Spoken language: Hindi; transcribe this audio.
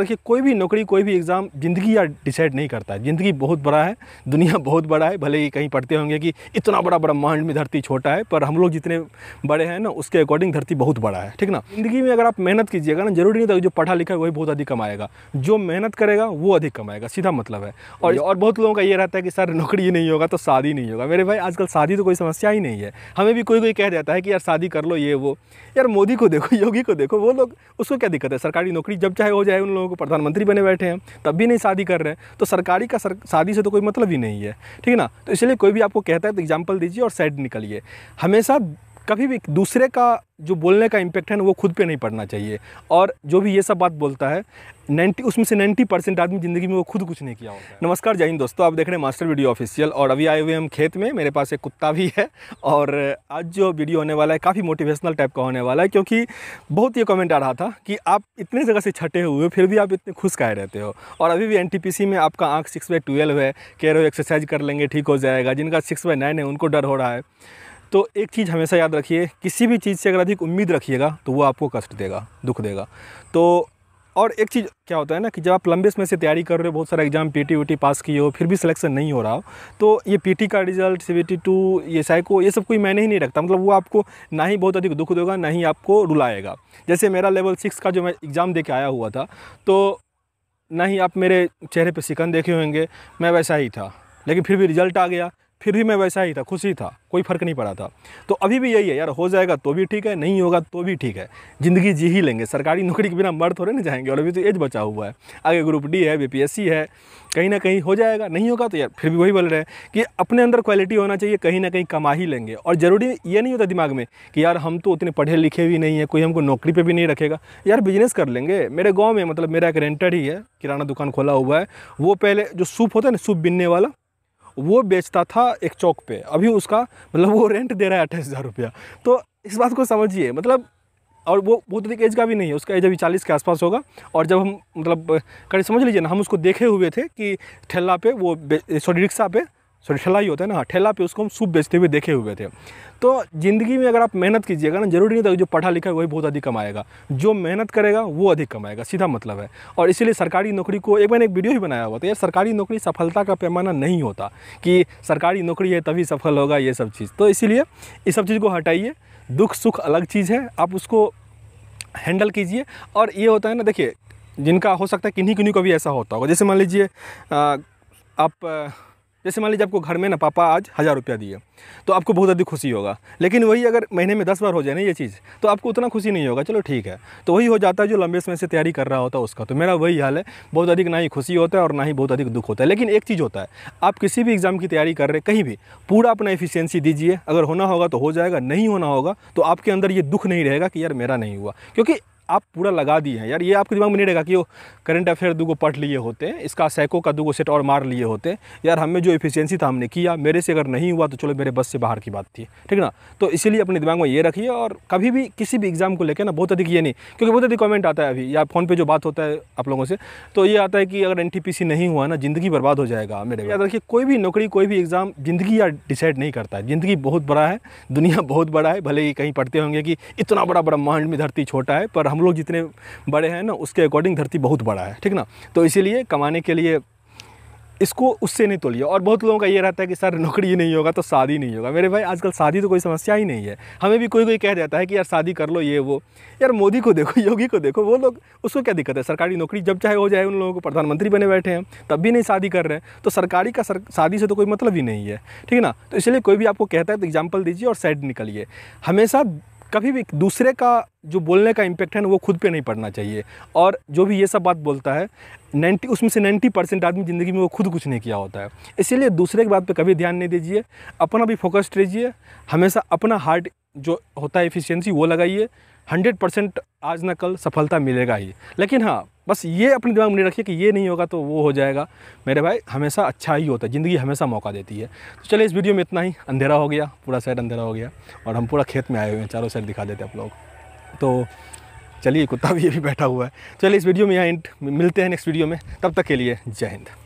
देखिए कोई भी नौकरी कोई भी एग्ज़ाम ज़िंदगी या डिसाइड नहीं करता है ज़िंदगी बहुत बड़ा है दुनिया बहुत बड़ा है भले ही कहीं पढ़ते होंगे कि इतना बड़ा ब्रह्मांड में धरती छोटा है पर हम लोग जितने बड़े हैं ना उसके अकॉर्डिंग धरती बहुत बड़ा है ठीक ना ज़िंदगी में अगर आप मेहनत कीजिएगा ना जरूरी नहीं था जो पढ़ा लिखा है वही बहुत अधिक कमाएगा जो मेहनत करेगा वो अधिक कमाएगा सीधा मतलब है और और बहुत लोगों का ये रहता है कि सर नौकरी नहीं होगा तो शादी नहीं होगा मेरे भाई आजकल शादी तो कोई समस्या ही नहीं है हमें भी कोई कोई कह देता है कि यार शादी कर लो ये वो यार मोदी को देखो योगी को देखो वो लोग उसको क्या दिक्कत है सरकारी नौकरी जब चाहे हो जाए उन लोगों लोगों को प्रधानमंत्री बने बैठे हैं तब भी नहीं शादी कर रहे हैं तो सरकारी का सर, शादी से तो कोई मतलब ही नहीं है ठीक है ना तो इसलिए कोई भी आपको कहता है तो एग्जाम्पल दीजिए और सैड निकलिए हमेशा कभी भी दूसरे का जो बोलने का इम्पेक्ट है ना वो खुद पे नहीं पड़ना चाहिए और जो भी ये सब बात बोलता है नाइन्टी उसमें से नाइन्टी परसेंट आदमी ज़िंदगी में वो खुद कुछ नहीं किया होता नमस्कार जय हिंद दोस्तों आप देख रहे हैं मास्टर वीडियो ऑफिशियल और अभी आए हुए हम खेत में मेरे पास एक कुत्ता भी है और आज जो वीडियो होने वाला है काफ़ी मोटिवेशनल टाइप का होने वाला है क्योंकि बहुत ये कमेंट आ रहा था कि आप इतने जगह से छटे हुए फिर भी आप इतने खुश कहे रहते हो और अभी भी एन में आपका आँख सिक्स बाई ट्वेल्व है कह रहे हो एक्सरसाइज कर लेंगे ठीक हो जाएगा जिनका सिक्स बाई नाइन है उनको डर हो रहा है तो एक चीज़ हमेशा याद रखिए किसी भी चीज़ से अगर अधिक उम्मीद रखिएगा तो वो आपको कष्ट देगा दुख देगा तो और एक चीज़ क्या होता है ना कि जब आप लंबे समय से तैयारी कर रहे हो बहुत सारा एग्जाम पीटी टी पास किए हो फिर भी सिलेक्शन नहीं हो रहा हो तो ये पीटी का रिजल्ट सीबीटी टू ये साइको ये सब कोई मैंने ही नहीं रखता मतलब वो आपको ना ही बहुत अधिक दुख देगा ना ही आपको रुलाएगा जैसे मेरा लेवल सिक्स का जो मैं एग्ज़ाम दे के आया हुआ था तो ना ही आप मेरे चेहरे पर सिकन देखे होंगे मैं वैसा ही था लेकिन फिर भी रिजल्ट आ गया फिर भी मैं वैसा ही था खुशी था कोई फ़र्क नहीं पड़ा था तो अभी भी यही है यार हो जाएगा तो भी ठीक है नहीं होगा तो भी ठीक है ज़िंदगी जी ही लेंगे सरकारी नौकरी के बिना मर थोड़े ना जाएंगे और अभी तो एज बचा हुआ है आगे ग्रुप डी है बी है कहीं ना कहीं हो जाएगा नहीं होगा तो यार फिर भी वही बोल रहे हैं कि अपने अंदर क्वालिटी होना चाहिए कहीं ना कहीं कमा ही लेंगे और ज़रूरी ये नहीं होता दिमाग में कि यार हम तो उतने पढ़े लिखे भी नहीं है कोई हमको नौकरी पर भी नहीं रखेगा यार बिजनेस कर लेंगे मेरे गाँव में मतलब मेरा एक रेंटर ही है किराना दुकान खोला हुआ है वो पहले जो सूप होता है ना सूप बिनने वाला वो बेचता था एक चौक पे अभी उसका मतलब वो रेंट दे रहा है अट्ठाईस हज़ार रुपया तो इस बात को समझिए मतलब और वो बहुत अधिक एज का भी नहीं है उसका एज अभी चालीस के आसपास होगा और जब हम मतलब करीब समझ लीजिए ना हम उसको देखे हुए थे कि ठेला पे वो सॉरी रिक्शा पे सॉरी ठेला ही होता है ना ठेला पे उसको हम सूप बेचते हुए देखे हुए थे तो ज़िंदगी में अगर आप मेहनत कीजिएगा ना जरूरी नहीं था जो पढ़ा लिखा है वही बहुत अधिक कमाएगा जो मेहनत करेगा वो अधिक कमाएगा सीधा मतलब है और इसीलिए सरकारी नौकरी को एक मैंने एक वीडियो ही बनाया हुआ था यार सरकारी नौकरी सफलता का पैमाना नहीं होता कि सरकारी नौकरी है तभी सफल होगा ये सब चीज़ तो इसीलिए इस सब चीज़ को हटाइए दुख सुख अलग चीज़ है आप उसको हैंडल कीजिए और ये होता है ना देखिए जिनका हो सकता है किन्हीं किन्हीं को भी ऐसा होता होगा जैसे मान लीजिए आप जैसे मान लीजिए आपको घर में ना पापा आज हज़ार रुपया दिए तो आपको बहुत अधिक खुशी होगा लेकिन वही अगर महीने में दस बार हो जाए ना ये चीज़ तो आपको उतना खुशी नहीं होगा चलो ठीक है तो वही हो जाता है जो लंबे समय से तैयारी कर रहा होता है उसका तो मेरा वही हाल है बहुत अधिक ना ही खुशी होता है और ना ही बहुत अधिक दुख होता है लेकिन एक चीज़ होता है आप किसी भी एग्ज़ाम की तैयारी कर रहे कहीं भी पूरा अपना एफिशियंसी दीजिए अगर होना होगा तो हो जाएगा नहीं होना होगा तो आपके अंदर ये दुख नहीं रहेगा कि यार मेरा नहीं हुआ क्योंकि आप पूरा लगा दिए हैं यार ये आपके दिमाग में नहीं रहेगा कि वो करंट अफेयर दूगो पढ़ लिए होते इसका सैको का दो सेट और मार लिए होते यार हमें जो एफिशिएंसी था हमने किया मेरे से अगर नहीं हुआ तो चलो मेरे बस से बाहर की बात थी ठीक ना तो इसीलिए अपने दिमाग में ये रखिए और कभी भी किसी भी एग्ज़ाम को लेकर ना बहुत अधिक ये नहीं क्योंकि बहुत अधिक कॉमेंट आता है अभी या फ़ोन पर जो बात होता है आप लोगों से तो ये आता है कि अगर एन नहीं हुआ ना ज़िंदगी बर्बाद हो जाएगा मेरे याद रखिए कोई भी नौकरी कोई भी एग्ज़ाम ज़िंदगी यार डिसाइड नहीं करता है ज़िंदगी बहुत बड़ा है दुनिया बहुत बड़ा है भले ही कहीं पढ़ते होंगे कि इतना बड़ा ब्रह्मांड में धरती छोटा है पर हम लोग जितने बड़े हैं ना उसके अकॉर्डिंग धरती बहुत बड़ा है ठीक ना तो इसीलिए कमाने के लिए इसको उससे नहीं तोलिए और बहुत लोगों का ये रहता है कि सर नौकरी ही नहीं होगा तो शादी नहीं होगा मेरे भाई आजकल शादी तो कोई समस्या ही नहीं है हमें भी कोई कोई कह जाता है कि यार शादी कर लो ये वो यार मोदी को देखो योगी को देखो वो लोग उसको क्या दिक्कत है सरकारी नौकरी जब चाहे हो जाए उन लोगों को प्रधानमंत्री बने बैठे हैं तब भी नहीं शादी कर रहे हैं तो सरकारी का सर, शादी से तो कोई मतलब ही नहीं है ठीक है ना तो इसलिए कोई भी आपको कहता है तो एग्जाम्पल दीजिए और सैड निकलिए हमेशा कभी भी दूसरे का जो बोलने का इम्पैक्ट है ना वो खुद पे नहीं पड़ना चाहिए और जो भी ये सब बात बोलता है नाइन्टी उसमें से नाइन्टी परसेंट आदमी ज़िंदगी में वो खुद कुछ नहीं किया होता है इसीलिए दूसरे की बात पे कभी ध्यान नहीं दीजिए अपना भी फोकस्ड रहिए हमेशा अपना हार्ट जो होता है एफिशियंसी वो लगाइए हंड्रेड परसेंट आज ना कल सफलता मिलेगा ही लेकिन हाँ बस ये अपने दिमाग में नहीं रखिए कि ये नहीं होगा तो वो हो जाएगा मेरे भाई हमेशा अच्छा ही होता है ज़िंदगी हमेशा मौका देती है तो चलिए इस वीडियो में इतना ही अंधेरा हो गया पूरा साइड अंधेरा हो गया और हम पूरा खेत में आए हुए हैं चारों साइड दिखा देते आप लोग तो चलिए कुत्ता भी ये भी बैठा हुआ है चलिए इस वीडियो में यहाँ मिलते हैं नेक्स्ट वीडियो में तब तक के लिए जय हिंद